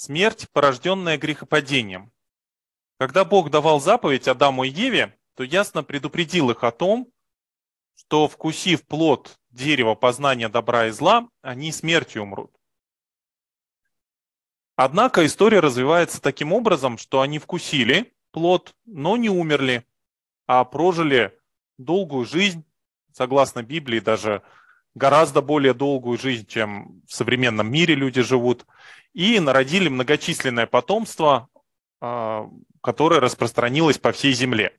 Смерть, порожденная грехопадением. Когда Бог давал заповедь Адаму и Еве, то ясно предупредил их о том, что, вкусив плод дерева познания добра и зла, они смертью умрут. Однако история развивается таким образом, что они вкусили плод, но не умерли, а прожили долгую жизнь, согласно Библии, даже гораздо более долгую жизнь, чем в современном мире люди живут, и народили многочисленное потомство, а, которое распространилось по всей земле.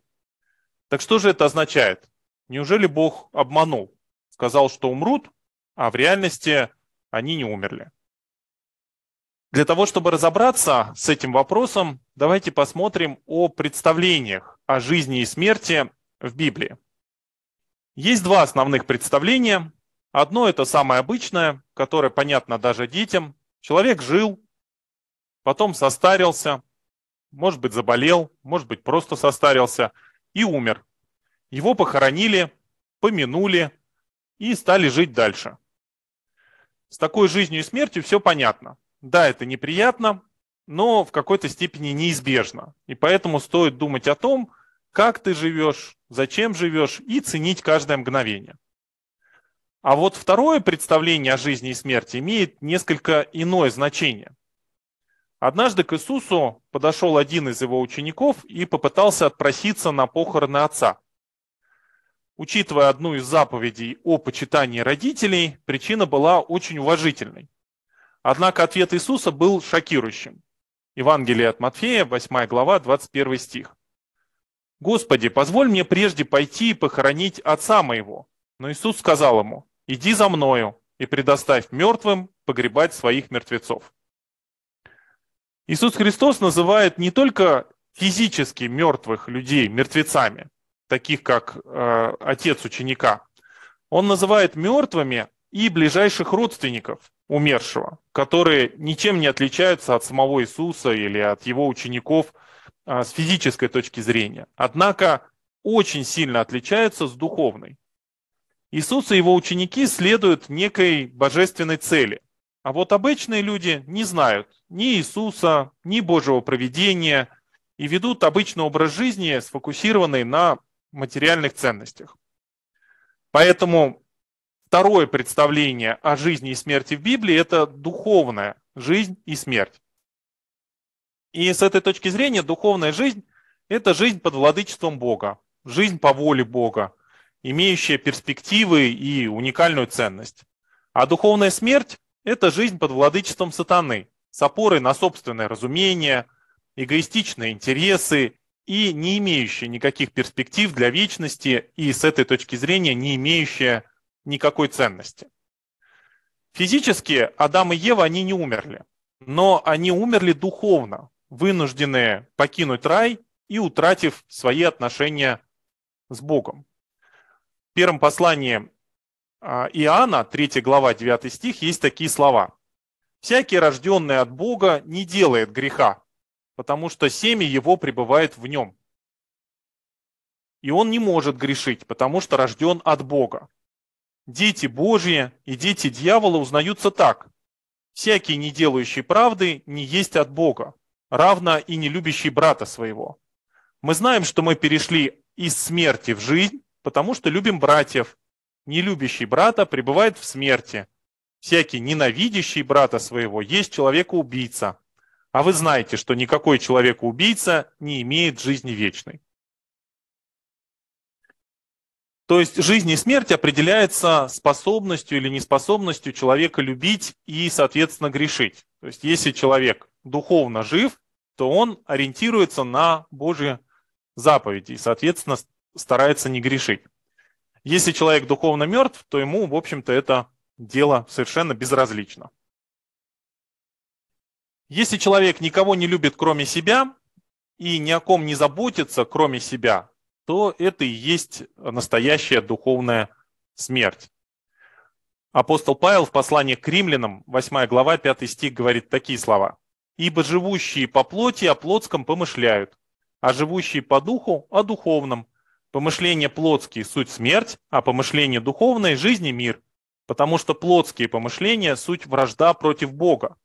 Так что же это означает? Неужели Бог обманул? Сказал, что умрут, а в реальности они не умерли. Для того, чтобы разобраться с этим вопросом, давайте посмотрим о представлениях о жизни и смерти в Библии. Есть два основных представления, Одно это самое обычное, которое понятно даже детям. Человек жил, потом состарился, может быть заболел, может быть просто состарился и умер. Его похоронили, помянули и стали жить дальше. С такой жизнью и смертью все понятно. Да, это неприятно, но в какой-то степени неизбежно. И поэтому стоит думать о том, как ты живешь, зачем живешь и ценить каждое мгновение. А вот второе представление о жизни и смерти имеет несколько иное значение. Однажды к Иисусу подошел один из его учеников и попытался отпроситься на похороны отца. Учитывая одну из заповедей о почитании родителей, причина была очень уважительной. Однако ответ Иисуса был шокирующим. Евангелие от Матфея, 8 глава, 21 стих. «Господи, позволь мне прежде пойти и похоронить отца моего». Но Иисус сказал ему, иди за мною и предоставь мертвым погребать своих мертвецов. Иисус Христос называет не только физически мертвых людей мертвецами, таких как э, отец ученика, он называет мертвыми и ближайших родственников умершего, которые ничем не отличаются от самого Иисуса или от его учеников э, с физической точки зрения. Однако очень сильно отличаются с духовной. Иисус и его ученики следуют некой божественной цели. А вот обычные люди не знают ни Иисуса, ни Божьего проведения и ведут обычный образ жизни, сфокусированный на материальных ценностях. Поэтому второе представление о жизни и смерти в Библии – это духовная жизнь и смерть. И с этой точки зрения духовная жизнь – это жизнь под владычеством Бога, жизнь по воле Бога – имеющее перспективы и уникальную ценность. А духовная смерть – это жизнь под владычеством сатаны, с опорой на собственное разумение, эгоистичные интересы и не имеющая никаких перспектив для вечности и с этой точки зрения не имеющая никакой ценности. Физически Адам и Ева, они не умерли, но они умерли духовно, вынужденные покинуть рай и утратив свои отношения с Богом. В первом послании а, Иоанна, 3 глава, 9 стих, есть такие слова. «Всякий, рожденный от Бога, не делает греха, потому что семя его пребывает в нем. И он не может грешить, потому что рожден от Бога. Дети Божьи и дети дьявола узнаются так. Всякий, не делающий правды, не есть от Бога, равно и не любящий брата своего. Мы знаем, что мы перешли из смерти в жизнь, потому что любим братьев. не любящий брата пребывает в смерти. Всякий ненавидящий брата своего есть человека-убийца. А вы знаете, что никакой человек-убийца не имеет жизни вечной. То есть жизнь и смерть определяется способностью или неспособностью человека любить и, соответственно, грешить. То есть если человек духовно жив, то он ориентируется на Божьи заповеди и, соответственно, старается не грешить. Если человек духовно мертв, то ему, в общем-то, это дело совершенно безразлично. Если человек никого не любит, кроме себя, и ни о ком не заботится, кроме себя, то это и есть настоящая духовная смерть. Апостол Павел в послании к римлянам, 8 глава, 5 стих, говорит такие слова. «Ибо живущие по плоти о плотском помышляют, а живущие по духу о духовном. Помышления плотские – суть смерть, а помышления духовные – жизнь и мир, потому что плотские помышления – суть вражда против Бога,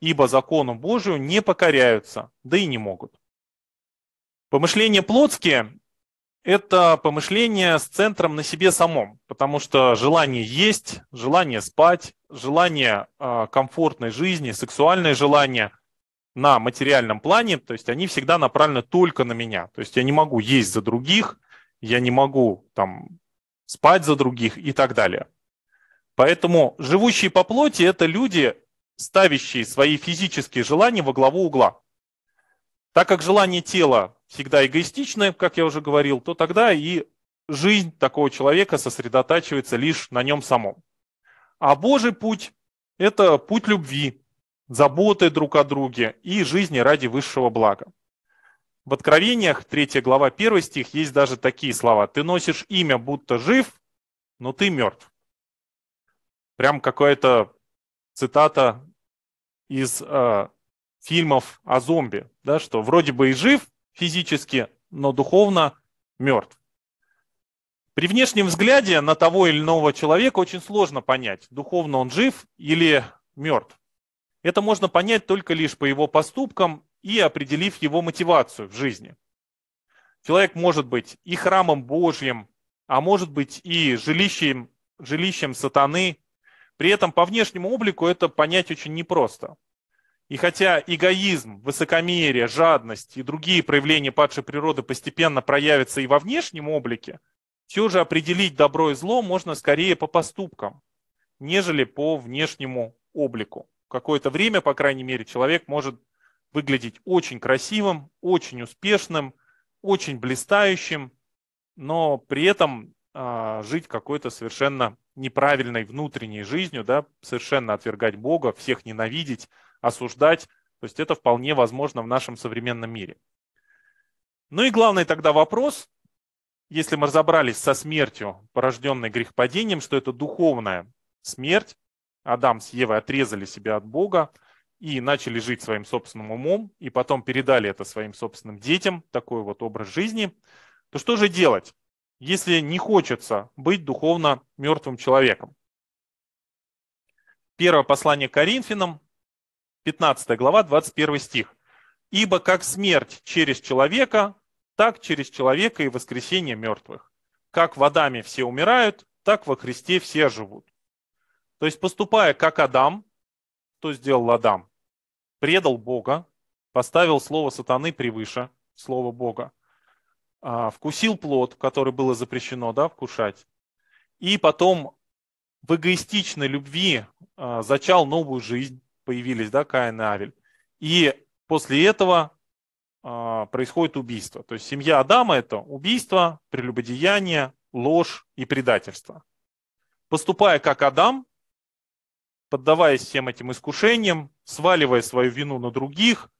ибо закону Божию не покоряются, да и не могут. Помышления плотские – это помышление с центром на себе самом, потому что желание есть, желание спать, желание а, комфортной жизни, сексуальное желание на материальном плане, то есть они всегда направлены только на меня. То есть я не могу есть за других, я не могу там спать за других и так далее. Поэтому живущие по плоти – это люди, ставящие свои физические желания во главу угла. Так как желания тела всегда эгоистичны, как я уже говорил, то тогда и жизнь такого человека сосредотачивается лишь на нем самом. А Божий путь – это путь любви, заботы друг о друге и жизни ради высшего блага в Откровениях, 3 глава, 1 стих, есть даже такие слова. «Ты носишь имя, будто жив, но ты мертв». Прям какая-то цитата из э, фильмов о зомби, да, что вроде бы и жив физически, но духовно мертв. При внешнем взгляде на того или иного человека очень сложно понять, духовно он жив или мертв. Это можно понять только лишь по его поступкам и определив его мотивацию в жизни. Человек может быть и храмом Божьим, а может быть и жилищем, жилищем сатаны. При этом по внешнему облику это понять очень непросто. И хотя эгоизм, высокомерие, жадность и другие проявления падшей природы постепенно проявятся и во внешнем облике, все же определить добро и зло можно скорее по поступкам, нежели по внешнему облику. Какое-то время, по крайней мере, человек может выглядеть очень красивым, очень успешным, очень блистающим, но при этом а, жить какой-то совершенно неправильной внутренней жизнью, да, совершенно отвергать Бога, всех ненавидеть, осуждать. То есть это вполне возможно в нашем современном мире. Ну и главный тогда вопрос, если мы разобрались со смертью, порожденной грехопадением, что это духовная смерть, Адам с Евой отрезали себя от Бога – и начали жить своим собственным умом, и потом передали это своим собственным детям, такой вот образ жизни, то что же делать, если не хочется быть духовно мертвым человеком? Первое послание Коринфянам, 15 глава, 21 стих. «Ибо как смерть через человека, так через человека и воскресение мертвых. Как водами все умирают, так во Христе все живут». То есть поступая как Адам, что сделал Адам? Предал Бога, поставил слово сатаны превыше слова Бога, а, вкусил плод, который было запрещено да, вкушать, и потом в эгоистичной любви а, зачал новую жизнь, появились да, Каин и Авель. И после этого а, происходит убийство. То есть семья Адама – это убийство, прелюбодеяние, ложь и предательство. Поступая как Адам, поддаваясь всем этим искушениям, сваливая свою вину на других,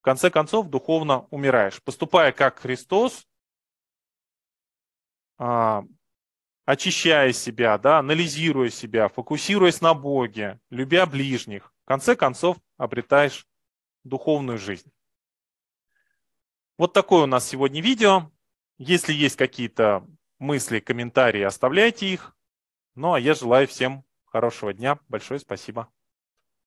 в конце концов духовно умираешь. Поступая как Христос, а, очищая себя, да, анализируя себя, фокусируясь на Боге, любя ближних, в конце концов обретаешь духовную жизнь. Вот такое у нас сегодня видео. Если есть какие-то мысли, комментарии, оставляйте их. Ну а я желаю всем Хорошего дня. Большое спасибо.